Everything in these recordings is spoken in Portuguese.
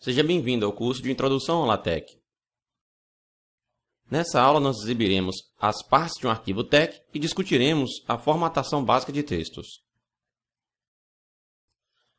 Seja bem-vindo ao curso de Introdução ao LaTeX. Nessa aula, nós exibiremos as partes de um arquivo TEC e discutiremos a formatação básica de textos.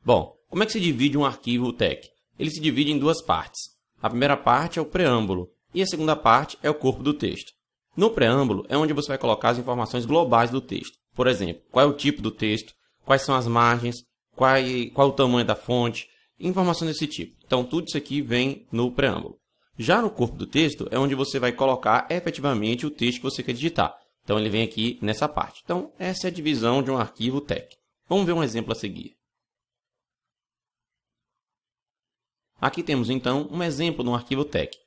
Bom, como é que se divide um arquivo TEC? Ele se divide em duas partes. A primeira parte é o preâmbulo e a segunda parte é o corpo do texto. No preâmbulo é onde você vai colocar as informações globais do texto. Por exemplo, qual é o tipo do texto, quais são as margens, qual, é, qual é o tamanho da fonte, informação desse tipo. Então, tudo isso aqui vem no preâmbulo. Já no corpo do texto é onde você vai colocar efetivamente o texto que você quer digitar. Então, ele vem aqui nessa parte. Então, essa é a divisão de um arquivo TEC. Vamos ver um exemplo a seguir. Aqui temos, então, um exemplo de um arquivo TEC.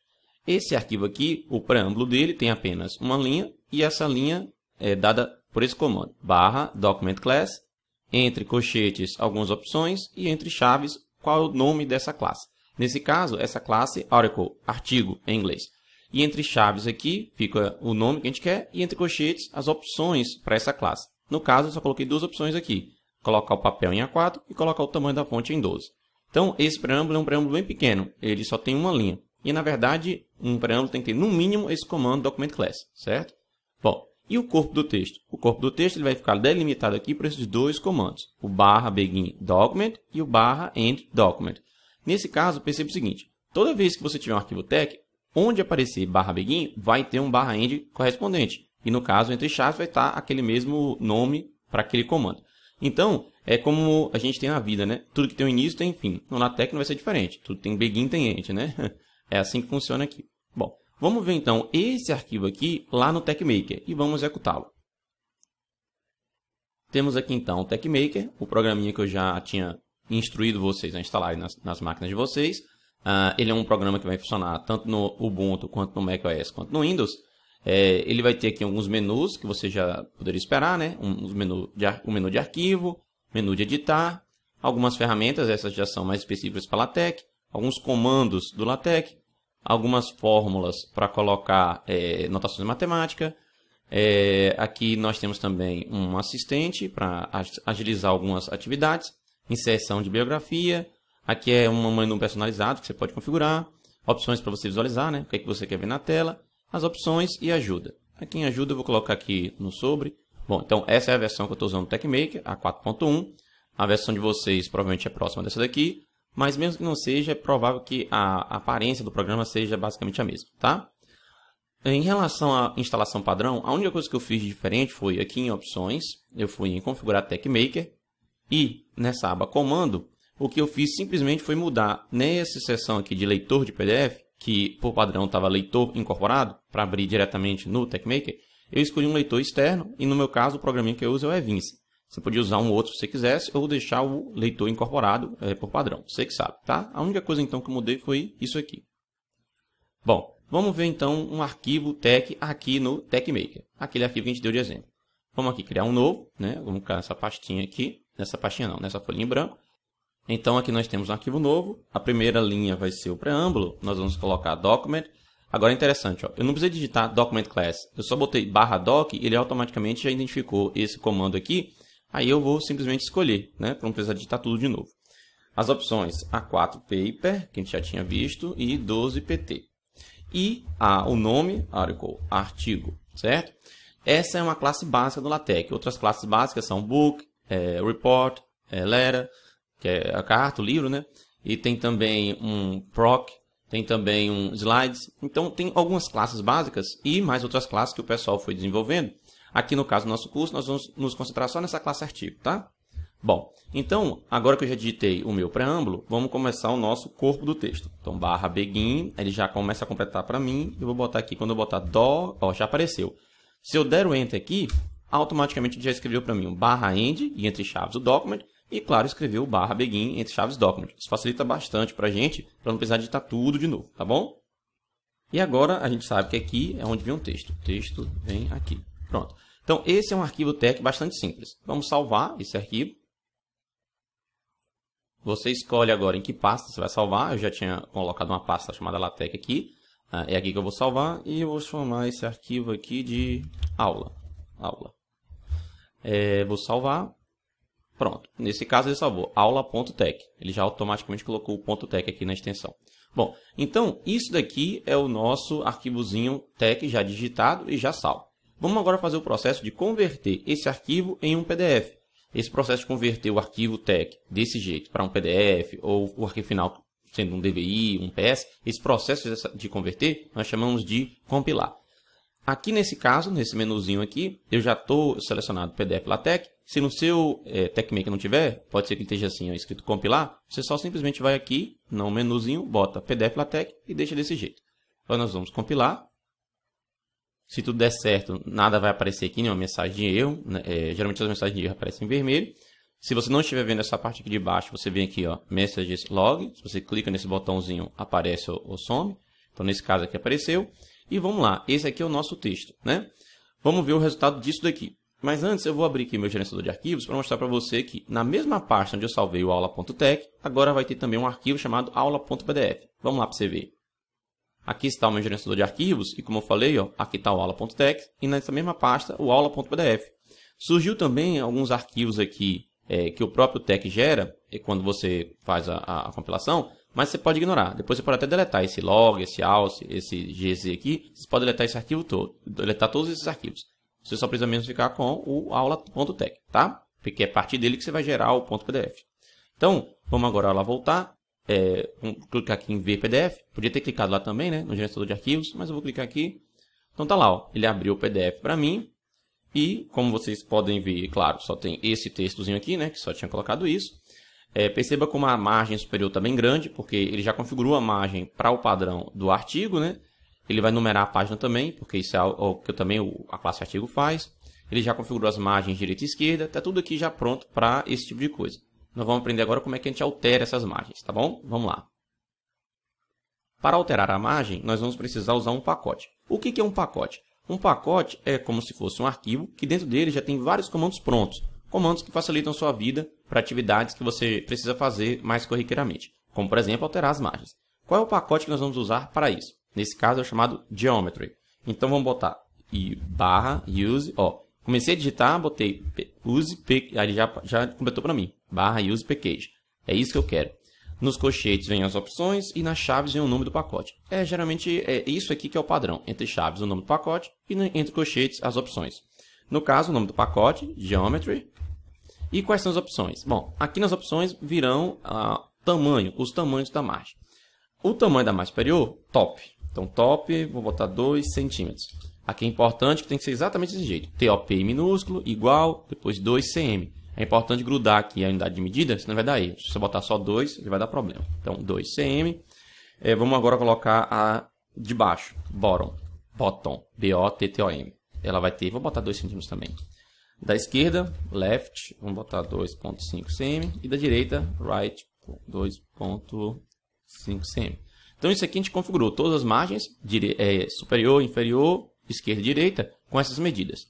Esse arquivo aqui, o preâmbulo dele, tem apenas uma linha, e essa linha é dada por esse comando, barra document class, entre cochetes algumas opções e entre chaves qual é o nome dessa classe. Nesse caso, essa classe Oracle artigo em inglês. E entre chaves aqui fica o nome que a gente quer e entre colchetes as opções para essa classe. No caso, eu só coloquei duas opções aqui. Colocar o papel em A4 e colocar o tamanho da fonte em 12. Então, esse preâmbulo é um preâmbulo bem pequeno. Ele só tem uma linha. E, na verdade, um preâmbulo tem que ter, no mínimo, esse comando document class, certo? Bom, e o corpo do texto? O corpo do texto ele vai ficar delimitado aqui por esses dois comandos, o barra begin document e o barra end document. Nesse caso, perceba o seguinte, toda vez que você tiver um arquivo tech, onde aparecer barra begin, vai ter um barra end correspondente. E no caso, entre chaves, vai estar aquele mesmo nome para aquele comando. Então, é como a gente tem na vida, né? Tudo que tem um início tem fim. No então, LaTeX não vai ser diferente. Tudo tem begin tem end, né? É assim que funciona aqui. Bom, Vamos ver então esse arquivo aqui lá no TechMaker e vamos executá-lo. Temos aqui então o TechMaker, o programinha que eu já tinha instruído vocês a instalar nas, nas máquinas de vocês. Uh, ele é um programa que vai funcionar tanto no Ubuntu, quanto no macOS, quanto no Windows. É, ele vai ter aqui alguns menus que você já poderia esperar, né? Um, um, menu de, um menu de arquivo, menu de editar, algumas ferramentas, essas já são mais específicas para LaTeX, alguns comandos do LaTeX, algumas fórmulas para colocar é, notações de matemática. É, aqui nós temos também um assistente para agilizar algumas atividades. Inserção de biografia. Aqui é um menu personalizado que você pode configurar. Opções para você visualizar, né? o que, é que você quer ver na tela. As opções e ajuda. Aqui em ajuda eu vou colocar aqui no sobre. Bom, então essa é a versão que eu estou usando do TechMaker, a 4.1. A versão de vocês provavelmente é próxima dessa daqui. Mas mesmo que não seja, é provável que a aparência do programa seja basicamente a mesma, tá? Em relação à instalação padrão, a única coisa que eu fiz diferente foi aqui em opções, eu fui em configurar TechMaker e nessa aba comando, o que eu fiz simplesmente foi mudar nessa seção aqui de leitor de PDF, que por padrão estava leitor incorporado, para abrir diretamente no TechMaker, eu escolhi um leitor externo e no meu caso o programinha que eu uso é o Evince. Você podia usar um outro se você quisesse ou deixar o leitor incorporado é, por padrão. Você que sabe, tá? A única coisa então que eu mudei foi isso aqui. Bom, vamos ver então um arquivo tech aqui no TechMaker. Aquele arquivo que a gente deu de exemplo. Vamos aqui criar um novo, né? Vamos criar essa pastinha aqui. Nessa pastinha não, nessa folhinha em branco. Então aqui nós temos um arquivo novo. A primeira linha vai ser o preâmbulo. Nós vamos colocar document. Agora é interessante, ó. eu não precisei digitar document class. Eu só botei barra doc e ele automaticamente já identificou esse comando aqui aí eu vou simplesmente escolher, né, para não precisar digitar tudo de novo. As opções A4 Paper, que a gente já tinha visto, e 12 PT. E a, o nome, article, artigo, certo? Essa é uma classe básica do LaTeX. Outras classes básicas são Book, é, Report, é, Letter, que é a carta, o livro, né? E tem também um Proc, tem também um Slides. Então, tem algumas classes básicas e mais outras classes que o pessoal foi desenvolvendo Aqui no caso do nosso curso, nós vamos nos concentrar só nessa classe artigo, tá? Bom, então, agora que eu já digitei o meu preâmbulo, vamos começar o nosso corpo do texto. Então, barra begin, ele já começa a completar para mim. Eu vou botar aqui, quando eu botar dó, ó, já apareceu. Se eu der o enter aqui, automaticamente já escreveu para mim o barra end, e entre chaves o document, e claro, escreveu o barra begin entre chaves document. Isso facilita bastante para a gente, para não precisar digitar tudo de novo, tá bom? E agora a gente sabe que aqui é onde vem o texto. O texto vem aqui. Pronto. Então, esse é um arquivo TEC bastante simples. Vamos salvar esse arquivo. Você escolhe agora em que pasta você vai salvar. Eu já tinha colocado uma pasta chamada LaTeX aqui. Ah, é aqui que eu vou salvar e eu vou chamar esse arquivo aqui de aula. aula. É, vou salvar. Pronto. Nesse caso ele salvou aula.tech. Ele já automaticamente colocou o .tech aqui na extensão. Bom, então isso daqui é o nosso arquivozinho tech já digitado e já salvo. Vamos agora fazer o processo de converter esse arquivo em um PDF. Esse processo de converter o arquivo TEC desse jeito para um PDF ou o arquivo final sendo um DVI, um PS, esse processo de converter nós chamamos de compilar. Aqui nesse caso, nesse menuzinho aqui, eu já estou selecionado PDF LaTeX. Se no seu é, TechMake não tiver, pode ser que esteja assim, ó, escrito compilar. Você só simplesmente vai aqui, no menuzinho, bota PDF LaTeX e deixa desse jeito. Então nós vamos compilar. Se tudo der certo, nada vai aparecer aqui, nenhuma mensagem de erro. Né? É, geralmente as mensagens de erro aparecem em vermelho. Se você não estiver vendo essa parte aqui de baixo, você vem aqui, ó, Messages Log. Se você clica nesse botãozinho, aparece o, o some. Então, nesse caso aqui apareceu. E vamos lá, esse aqui é o nosso texto, né? Vamos ver o resultado disso daqui. Mas antes, eu vou abrir aqui meu gerenciador de arquivos para mostrar para você que na mesma pasta onde eu salvei o aula.tech, agora vai ter também um arquivo chamado aula.pdf. Vamos lá para você ver. Aqui está o meu gerenciador de arquivos e, como eu falei, ó, aqui está o aula.tex e nessa mesma pasta o aula.pdf. Surgiu também alguns arquivos aqui é, que o próprio tech gera é, quando você faz a, a, a, compilação, mas você pode ignorar. Depois você pode até deletar esse log, esse alce, esse gz aqui. Você pode deletar esse arquivo todo, deletar todos esses arquivos. Você só precisa mesmo ficar com o aula.tech, tá? Porque é a partir dele que você vai gerar o ponto .pdf. Então, vamos agora lá voltar é, clicar aqui em ver PDF. Podia ter clicado lá também, né? No gerenciador de arquivos, mas eu vou clicar aqui. Então tá lá, ó. Ele abriu o PDF para mim. E, como vocês podem ver, claro, só tem esse textozinho aqui, né? Que só tinha colocado isso. É, perceba como a margem superior está bem grande, porque ele já configurou a margem para o padrão do artigo, né? Ele vai numerar a página também, porque isso é, é o que também a classe artigo faz. Ele já configurou as margens direita e esquerda, está tudo aqui já pronto para esse tipo de coisa. Nós vamos aprender agora como é que a gente altera essas margens, tá bom? Vamos lá. Para alterar a margem, nós vamos precisar usar um pacote. O que é um pacote? Um pacote é como se fosse um arquivo que dentro dele já tem vários comandos prontos, comandos que facilitam sua vida para atividades que você precisa fazer mais corriqueiramente, como por exemplo alterar as margens. Qual é o pacote que nós vamos usar para isso? Nesse caso é o chamado Geometry. Então vamos botar e barra use, ó, comecei a digitar, botei use P, já, já completou para mim, barra use package. É isso que eu quero. Nos colchetes vem as opções e nas chaves vem o nome do pacote. É geralmente é isso aqui que é o padrão, entre chaves o nome do pacote e entre colchetes as opções. No caso, o nome do pacote, Geometry. E quais são as opções? Bom, aqui nas opções virão ah, tamanho, os tamanhos da margem. O tamanho da margem superior, top. Então top, vou botar 2 centímetros. Aqui é importante que tem que ser exatamente desse jeito. TOP minúsculo, igual, depois 2cm. É importante grudar aqui a unidade de medida, senão vai dar erro. Se você botar só 2, ele vai dar problema. Então, 2cm. É, vamos agora colocar a de baixo, bottom. Bottom, B-O-T-T-O-M. Ela vai ter, vou botar 2 centímetros também. Da esquerda, left, vamos botar 2.5 cm. E da direita, right, 2.5 cm. Então, isso aqui a gente configurou todas as margens, dire... é, superior, inferior, esquerda e direita com essas medidas.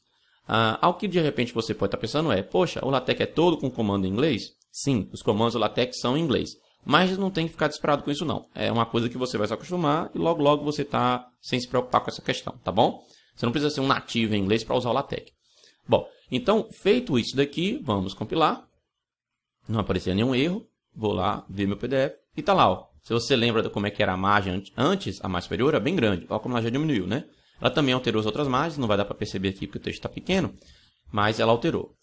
Ah, ao que de repente você pode estar pensando é, poxa, o LaTeX é todo com comando em inglês? Sim, os comandos do LaTeX são em inglês. Mas não tem que ficar desesperado com isso não. É uma coisa que você vai se acostumar e logo logo você está sem se preocupar com essa questão, tá bom? Você não precisa ser um nativo em inglês para usar o LaTeX. Bom, então, feito isso daqui, vamos compilar. Não aparecia nenhum erro. Vou lá, ver meu PDF. E tá lá, ó. Se você lembra como é que era a margem antes, a margem superior era bem grande. Olha como ela já diminuiu, né? Ela também alterou as outras margens, não vai dar para perceber aqui porque o texto está pequeno, mas ela alterou.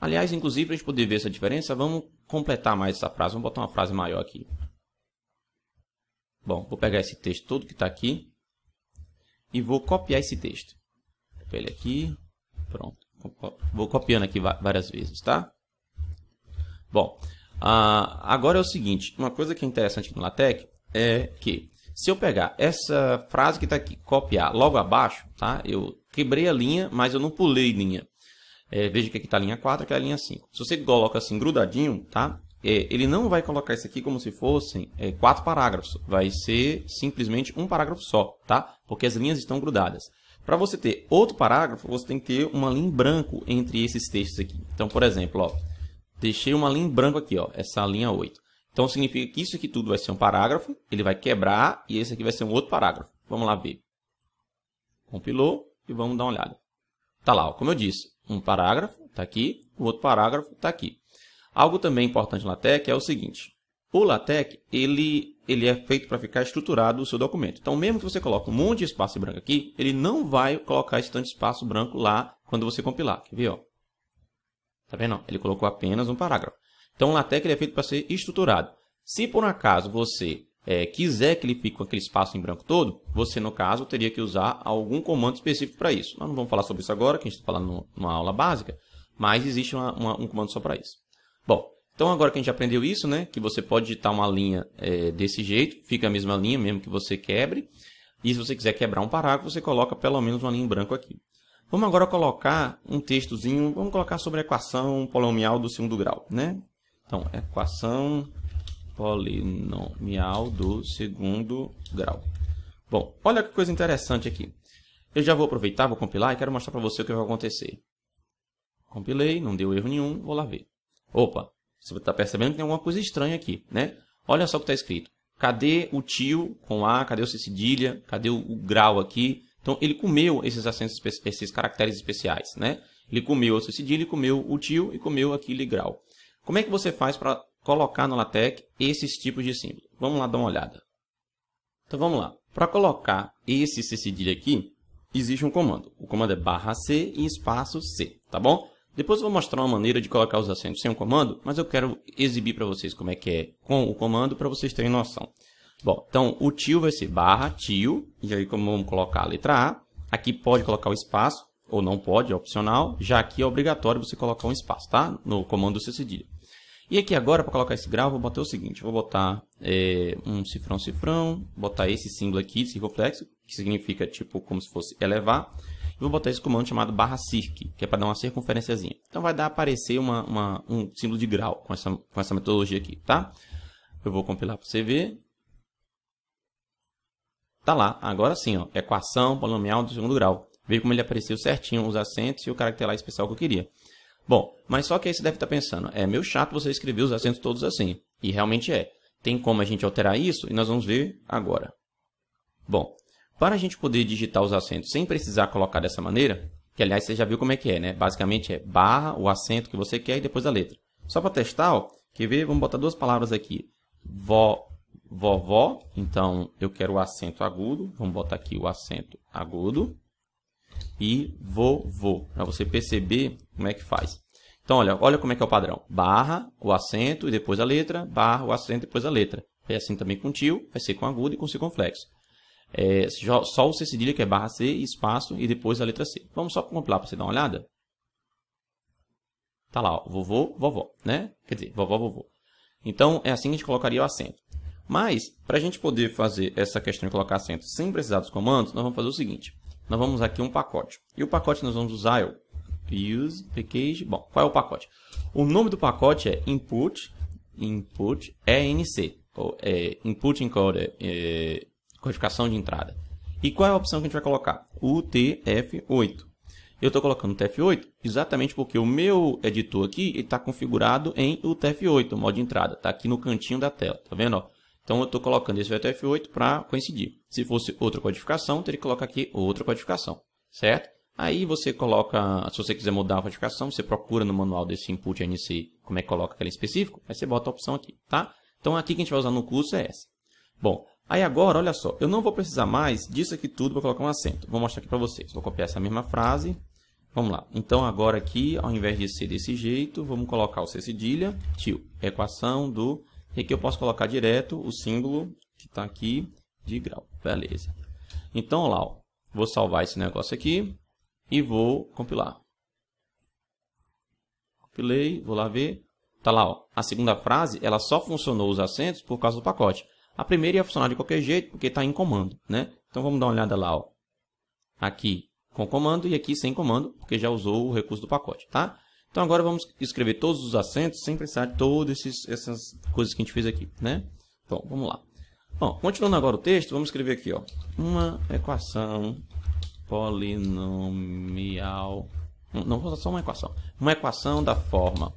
Aliás, inclusive, para a gente poder ver essa diferença, vamos completar mais essa frase, vamos botar uma frase maior aqui. Bom, vou pegar esse texto todo que está aqui e vou copiar esse texto. Vou pegar ele aqui, pronto. Vou copiando aqui várias vezes, tá? Bom, ah, agora é o seguinte, uma coisa que é interessante no LaTeX é que se eu pegar essa frase que está aqui, copiar logo abaixo, tá? Eu quebrei a linha, mas eu não pulei linha. É, veja que aqui está a linha 4, que é a linha 5. Se você coloca assim grudadinho, tá? É, ele não vai colocar isso aqui como se fossem é, quatro parágrafos. Vai ser simplesmente um parágrafo só, tá? Porque as linhas estão grudadas. Para você ter outro parágrafo, você tem que ter uma linha em branco entre esses textos aqui. Então, por exemplo, ó, deixei uma linha em branco aqui, ó, essa linha 8. Então significa que isso aqui tudo vai ser um parágrafo, ele vai quebrar e esse aqui vai ser um outro parágrafo. Vamos lá ver. Compilou e vamos dar uma olhada. Tá lá, ó, como eu disse, um parágrafo está aqui, o outro parágrafo está aqui. Algo também importante no LaTeX é o seguinte. O LaTeX, ele, ele é feito para ficar estruturado o seu documento. Então, mesmo que você coloque um monte de espaço branco aqui, ele não vai colocar esse tanto de espaço branco lá quando você compilar. Quer ver? Está Tá vendo? Ele colocou apenas um parágrafo. Então o LaTeX ele é feito para ser estruturado. Se por um acaso você é, quiser que ele fique com aquele espaço em branco todo, você, no caso, teria que usar algum comando específico para isso. Nós não vamos falar sobre isso agora, que a gente está falando numa aula básica, mas existe uma, uma, um comando só para isso. Bom, então agora que a gente aprendeu isso, né, que você pode digitar uma linha é, desse jeito, fica a mesma linha mesmo que você quebre, e se você quiser quebrar um parágrafo, você coloca pelo menos uma linha em branco aqui. Vamos agora colocar um textozinho, vamos colocar sobre a equação polinomial do segundo grau, né? Então, equação polinomial do segundo grau. Bom, olha que coisa interessante aqui. Eu já vou aproveitar, vou compilar e quero mostrar para você o que vai acontecer. Compilei, não deu erro nenhum, vou lá ver. Opa, você está percebendo que tem alguma coisa estranha aqui, né? Olha só o que está escrito. Cadê o tio com A? Cadê o C cedilha? Cadê o, o, grau aqui? Então, ele comeu esses acentos, esses caracteres especiais, né? Ele comeu o C cedilha, comeu o tio e comeu aquele grau. Como é que você faz para colocar no LaTeX esses tipos de símbolos? Vamos lá dar uma olhada. Então vamos lá. Para colocar esse CCD aqui, existe um comando. O comando é barra C e espaço C, tá bom? Depois eu vou mostrar uma maneira de colocar os acentos sem o um comando, mas eu quero exibir para vocês como é que é com o comando para vocês terem noção. Bom, então o tio vai ser barra tio, e aí como vamos colocar a letra A, aqui pode colocar o espaço, ou não pode, é opcional, já aqui é obrigatório você colocar um espaço, tá? No comando CCD. E aqui agora, para colocar esse grau, vou botar o seguinte, vou botar é, um cifrão, cifrão, botar esse símbolo aqui, circunflexo, que significa tipo como se fosse elevar, e vou botar esse comando chamado barra circ, que é para dar uma circunferenciazinha. Então vai dar aparecer uma, uma, um símbolo de grau com essa, com essa metodologia aqui, tá? Eu vou compilar para você ver. Tá lá, agora sim, ó, equação polinomial do segundo grau. Veja como ele apareceu certinho, os acentos e o caractere especial que eu queria. Bom, mas só que aí você deve estar pensando, é meio chato você escrever os acentos todos assim. E realmente é. Tem como a gente alterar isso e nós vamos ver agora. Bom, para a gente poder digitar os acentos sem precisar colocar dessa maneira, que aliás você já viu como é que é, né? Basicamente é barra, o acento que você quer e depois a letra. Só para testar, ó, quer ver? Vamos botar duas palavras aqui. Vó, vovó, então eu quero o acento agudo, vamos botar aqui o acento agudo e vovô, para você perceber como é que faz. Então, olha, olha como é que é o padrão. Barra, o acento e depois a letra, barra, o acento e depois a letra. É assim também com tio, vai ser com agudo e com circunflexo. É, só o C cedilha, que é barra C, espaço e depois a letra C. Vamos só compilar para você dar uma olhada? Tá lá, ó, vovô, vovó, né? Quer dizer, vovó, vovô. Então, é assim que a gente colocaria o acento. Mas, para a gente poder fazer essa questão de colocar acento sem precisar dos comandos, nós vamos fazer o seguinte nós vamos aqui um pacote. E o pacote nós vamos usar é o use package. Bom, qual é o pacote? O nome do pacote é input input enc ou é, input encoder é, é, codificação de entrada. E qual é a opção que a gente vai colocar? UTF8. Eu estou colocando TF8 exatamente porque o meu editor aqui está configurado em UTF8, o modo de entrada. Está aqui no cantinho da tela, tá vendo? Ó? Então eu estou colocando esse vtf F8 para coincidir. Se fosse outra codificação, teria que colocar aqui outra codificação, certo? Aí você coloca, se você quiser mudar a codificação, você procura no manual desse input NC como é que coloca aquele específico, aí você bota a opção aqui, tá? Então aqui que a gente vai usar no curso é essa. Bom, aí agora, olha só, eu não vou precisar mais disso aqui tudo para colocar um acento. Vou mostrar aqui para vocês. Vou copiar essa mesma frase. Vamos lá. Então agora aqui, ao invés de ser desse jeito, vamos colocar o C cedilha, tio, equação do e aqui eu posso colocar direto o símbolo que está aqui de grau. Beleza. Então, lá, ó, vou salvar esse negócio aqui e vou compilar. Compilei, vou lá ver. Está lá, ó. A segunda frase, ela só funcionou os acentos por causa do pacote. A primeira ia funcionar de qualquer jeito, porque está em comando, né? Então, vamos dar uma olhada lá, ó. Aqui com comando e aqui sem comando, porque já usou o recurso do pacote, tá? Então agora vamos escrever todos os acentos sem precisar de todas essas coisas que a gente fez aqui, né? Então, vamos lá. Bom, continuando agora o texto, vamos escrever aqui, ó. Uma equação polinomial... Não, vou usar só uma equação. Uma equação da forma...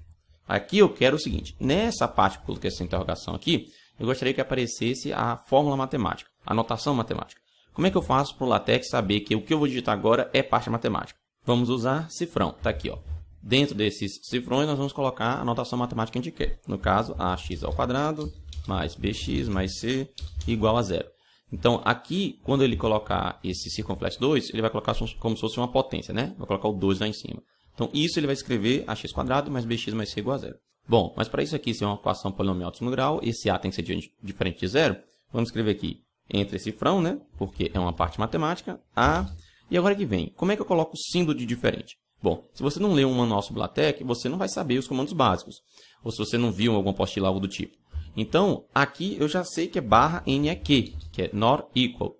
Aqui eu quero o seguinte, nessa parte que eu coloquei essa interrogação aqui, eu gostaria que aparecesse a fórmula matemática, a notação matemática. Como é que eu faço para o LaTeX saber que o que eu vou digitar agora é parte matemática? Vamos usar cifrão, está aqui, ó. Dentro desses cifrões, nós vamos colocar a notação matemática que a gente quer. No caso, ax ao quadrado mais bx mais c igual a zero. Então, aqui, quando ele colocar esse circunflexo 2, ele vai colocar como se fosse uma potência, né? Vai colocar o 2 lá em cima. Então, isso ele vai escrever ax² mais bx mais c igual a zero. Bom, mas para isso aqui ser uma equação polinomial de segundo grau, esse a tem que ser diferente de zero. Vamos escrever aqui entre cifrão, né? Porque é uma parte matemática, a... E agora que vem, como é que eu coloco o símbolo de diferente? Bom, se você não leu um manual sobre LaTeX, você não vai saber os comandos básicos. Ou se você não viu alguma apostila, algo do tipo. Então, aqui eu já sei que é barra NEQ, que é nor equal.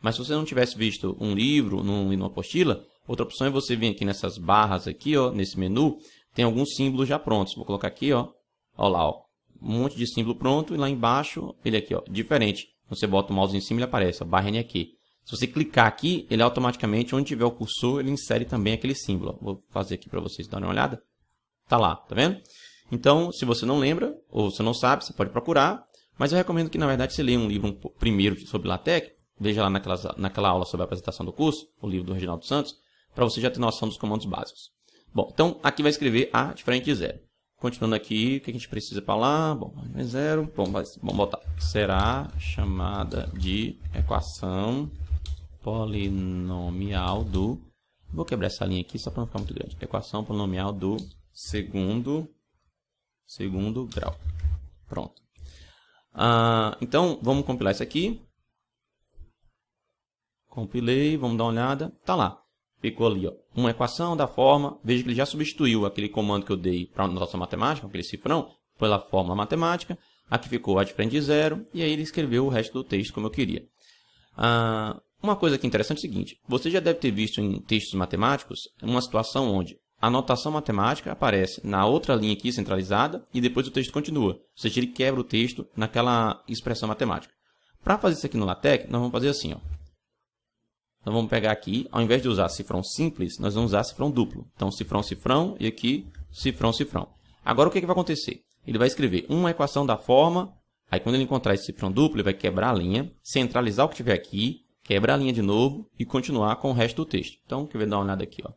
Mas se você não tivesse visto um livro num, numa apostila, outra opção é você vir aqui nessas barras aqui, ó, nesse menu, tem alguns símbolos já prontos. Vou colocar aqui, ó, ó lá, ó, um monte de símbolo pronto e lá embaixo ele aqui, ó, diferente. Você bota o mouse em cima e ele aparece, ó, barra NEQ. Se você clicar aqui, ele automaticamente, onde tiver o cursor, ele insere também aquele símbolo. Vou fazer aqui para vocês darem uma olhada. Tá lá, tá vendo? Então, se você não lembra ou você não sabe, você pode procurar. Mas eu recomendo que, na verdade, você leia um livro primeiro sobre LaTeX. Veja lá naquelas, naquela aula sobre a apresentação do curso, o livro do Reginaldo Santos, para você já ter noção dos comandos básicos. Bom, então aqui vai escrever a diferente de zero. Continuando aqui, o que a gente precisa para lá? Bom, é zero. Bom, vamos botar. Será chamada de equação polinomial do... Vou quebrar essa linha aqui só para não ficar muito grande. Equação polinomial do segundo, segundo grau. Pronto. Ah, então, vamos compilar isso aqui. Compilei, vamos dar uma olhada. Tá lá. Ficou ali ó, uma equação da forma. Veja que ele já substituiu aquele comando que eu dei para a nossa matemática, aquele cifrão, pela fórmula matemática. Aqui ficou a diferença de zero. E aí ele escreveu o resto do texto como eu queria. Ah, uma coisa que é interessante é o seguinte: você já deve ter visto em textos matemáticos uma situação onde a notação matemática aparece na outra linha aqui centralizada e depois o texto continua, ou seja, ele quebra o texto naquela expressão matemática. Para fazer isso aqui no LaTeX, nós vamos fazer assim, ó. vamos pegar aqui, ao invés de usar cifrão simples, nós vamos usar cifrão duplo. Então cifrão, cifrão e aqui cifrão, cifrão. Agora o que, é que vai acontecer? Ele vai escrever uma equação da forma, aí quando ele encontrar esse cifrão duplo, ele vai quebrar a linha, centralizar o que tiver aqui, Quebra a linha de novo e continuar com o resto do texto. Então, quer ver dar uma olhada aqui, ó.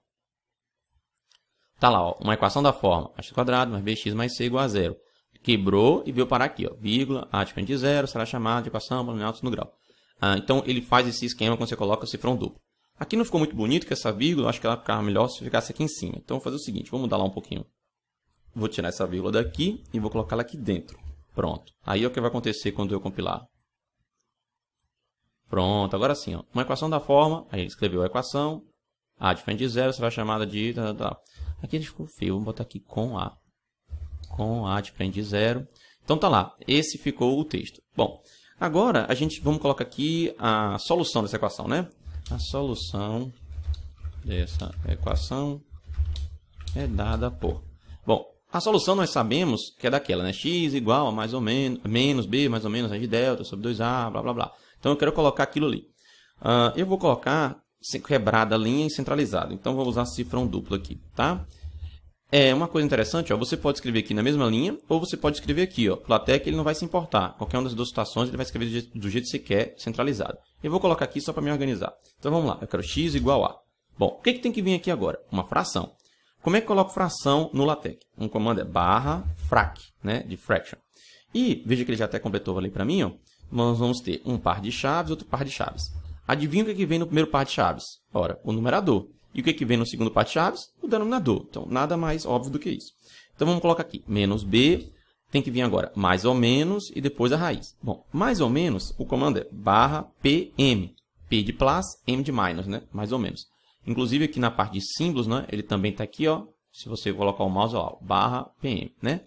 Tá lá, ó, uma equação da forma x mais bx mais c igual a zero. Quebrou e veio parar aqui, ó, vírgula, a diferente de zero será chamada de equação polinomial no grau. Ah, então ele faz esse esquema quando você coloca o cifrão duplo. Aqui não ficou muito bonito que essa vírgula, acho que ela ficava melhor se ficasse aqui em cima. Então vou fazer o seguinte, vou mudar lá um pouquinho. Vou tirar essa vírgula daqui e vou colocá-la aqui dentro. Pronto. Aí é o que vai acontecer quando eu compilar. Pronto, agora sim, ó. uma equação da forma, aí ele escreveu a equação, A diferente de zero será chamada de... Tá, tá, tá. Aqui a gente ficou feio, vamos botar aqui com A. Com A diferente de zero. Então tá lá, esse ficou o texto. Bom, agora a gente, vamos colocar aqui a solução dessa equação, né? A solução dessa equação é dada por... Bom, a solução nós sabemos que é daquela, né? x igual a mais ou menos, menos b mais ou menos raiz de delta sobre 2a, blá blá blá. Então eu quero colocar aquilo ali. Uh, eu vou colocar quebrada a linha e centralizado. Então vou usar cifrão duplo aqui, tá? É uma coisa interessante, ó, você pode escrever aqui na mesma linha ou você pode escrever aqui, ó. Platec ele não vai se importar. Qualquer uma das duas situações ele vai escrever do jeito, do jeito que você quer, centralizado. Eu vou colocar aqui só para me organizar. Então vamos lá, eu quero x igual a. Bom, o que, que tem que vir aqui agora? Uma fração. Como é que eu coloco fração no LaTeX? Um comando é barra frac, né, de fraction. E veja que ele já até completou ali para mim, ó nós vamos ter um par de chaves, outro par de chaves. Adivinha o é que, vem no primeiro par de chaves? Ora, o numerador. E o que, é que vem no segundo par de chaves? O denominador. Então, nada mais óbvio do que isso. Então, vamos colocar aqui, menos b, tem que vir agora mais ou menos e depois a raiz. Bom, mais ou menos, o comando é barra pm. P de plus, M de minus, né? Mais ou menos. Inclusive, aqui na parte de símbolos, né? Ele também está aqui, ó. Se você colocar o mouse, ó, barra PM, né?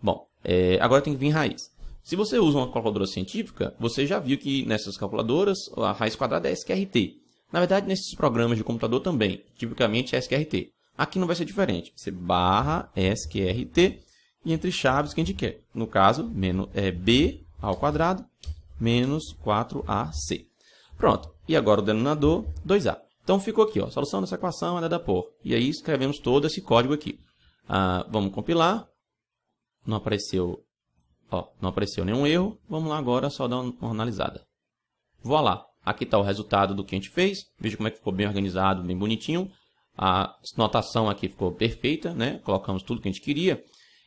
Bom, é, agora tem que vir raiz. Se você usa uma calculadora científica, você já viu que nessas calculadoras a raiz quadrada é SQRT. Na verdade, nesses programas de computador também, tipicamente é SQRT. Aqui não vai ser diferente, vai ser barra SQRT e entre chaves que a gente quer. No caso, menos, é B ao quadrado menos 4AC. Pronto, e agora o denominador 2A. Então ficou aqui, ó, a solução dessa equação é dada por. E aí escrevemos todo esse código aqui. Ah, vamos compilar. Não apareceu Ó, não apareceu nenhum erro. Vamos lá agora só dar uma analisada. lá, Aqui está o resultado do que a gente fez. Veja como é que ficou bem organizado, bem bonitinho. A notação aqui ficou perfeita, né? Colocamos tudo que a gente queria.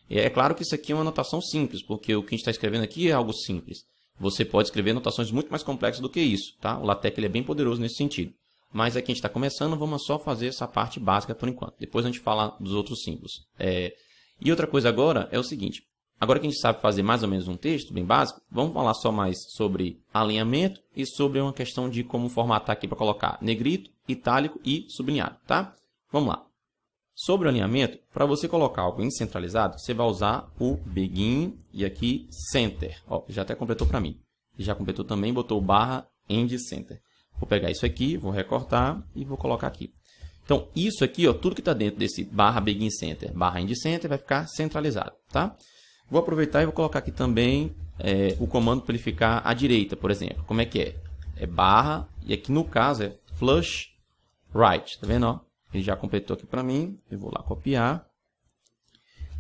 É claro que isso aqui é uma notação simples, porque o que a gente está escrevendo aqui é algo simples. Você pode escrever notações muito mais complexas do que isso, tá? O LaTeX ele é bem poderoso nesse sentido. Mas aqui a gente está começando, vamos só fazer essa parte básica por enquanto. Depois a gente fala dos outros símbolos. É... E outra coisa agora é o seguinte, Agora que a gente sabe fazer mais ou menos um texto bem básico, vamos falar só mais sobre alinhamento e sobre uma questão de como formatar aqui para colocar negrito, itálico e sublinhado, tá? Vamos lá. Sobre o alinhamento, para você colocar algo em centralizado, você vai usar o begin e aqui center. Ó, já até completou para mim. Já completou também, botou barra end center. Vou pegar isso aqui, vou recortar e vou colocar aqui. Então, isso aqui, ó, tudo que está dentro desse barra begin center, barra end center, vai ficar centralizado, tá? Vou aproveitar e vou colocar aqui também é, o comando para ele ficar à direita, por exemplo. Como é que é? É barra, e aqui no caso é flush right, tá vendo? Ó? Ele já completou aqui para mim, eu vou lá copiar.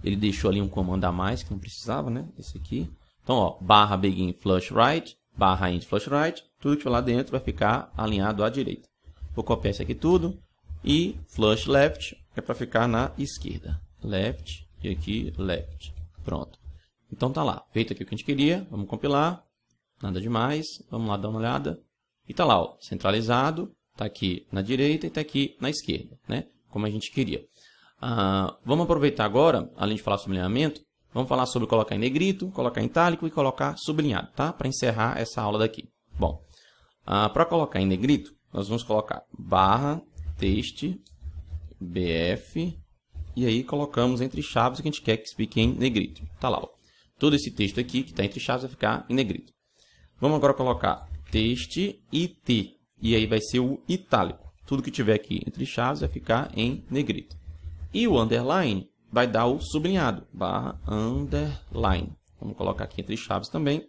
Ele deixou ali um comando a mais que não precisava, né? Esse aqui. Então, ó, barra begin flush right, barra end flush right, tudo que for lá dentro vai ficar alinhado à direita. Vou copiar isso aqui tudo e flush left é para ficar na esquerda. Left e aqui left. Pronto. Então tá lá, feito aqui o que a gente queria, vamos compilar, nada demais, vamos lá dar uma olhada. E tá lá, ó, centralizado, tá aqui na direita e tá aqui na esquerda, né? Como a gente queria. Ah, vamos aproveitar agora, além de falar sobre alinhamento, vamos falar sobre colocar em negrito, colocar em itálico e colocar sublinhado, tá? Para encerrar essa aula daqui. Bom, ah, para colocar em negrito, nós vamos colocar barra text bf e aí colocamos entre chaves o que a gente quer que fique em negrito. Tá lá, ó. Todo esse texto aqui que está entre chaves vai ficar em negrito. Vamos agora colocar teste IT, e aí vai ser o itálico. Tudo que tiver aqui entre chaves vai ficar em negrito. E o underline vai dar o sublinhado, barra underline. Vamos colocar aqui entre chaves também,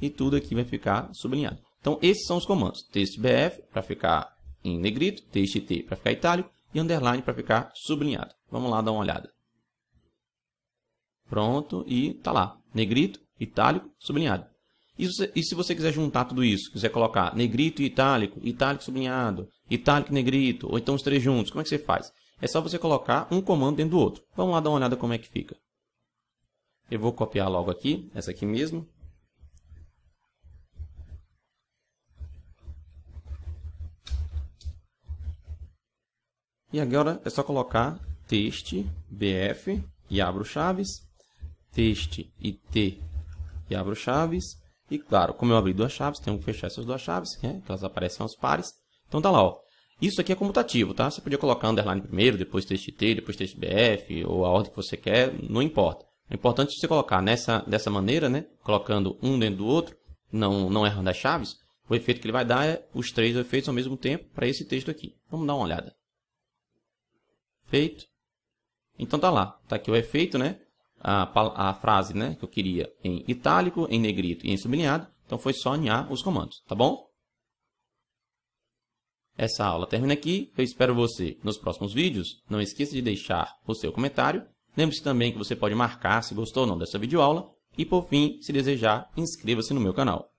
e tudo aqui vai ficar sublinhado. Então, esses são os comandos. BF para ficar em negrito, TXT para ficar itálico, e underline para ficar sublinhado. Vamos lá dar uma olhada. Pronto, e tá lá. Negrito, itálico, sublinhado. E se você quiser juntar tudo isso, quiser colocar negrito e itálico, itálico sublinhado, itálico e negrito, ou então os três juntos, como é que você faz? É só você colocar um comando dentro do outro. Vamos lá dar uma olhada como é que fica. Eu vou copiar logo aqui, essa aqui mesmo. E agora é só colocar teste bf e abro chaves, teste it e abro chaves. E claro, como eu abri duas chaves, tenho que fechar essas duas chaves, né? que elas aparecem aos pares. Então tá lá, ó. Isso aqui é comutativo, tá? Você podia colocar underline primeiro, depois teste t, depois teste bf, ou a ordem que você quer, não importa. O importante é você colocar nessa, dessa maneira, né? Colocando um dentro do outro, não, não errando as chaves, o efeito que ele vai dar é os três efeitos ao mesmo tempo para esse texto aqui. Vamos dar uma olhada. Feito. Então tá lá, tá aqui o efeito, né? A, a frase, né, que eu queria em itálico, em negrito e em sublinhado. Então foi só alinhar os comandos, tá bom? Essa aula termina aqui. Eu espero você nos próximos vídeos. Não esqueça de deixar o seu comentário. Lembre-se também que você pode marcar se se inscreva-se gostou ou não dessa e, por fim, desejar, no meu canal.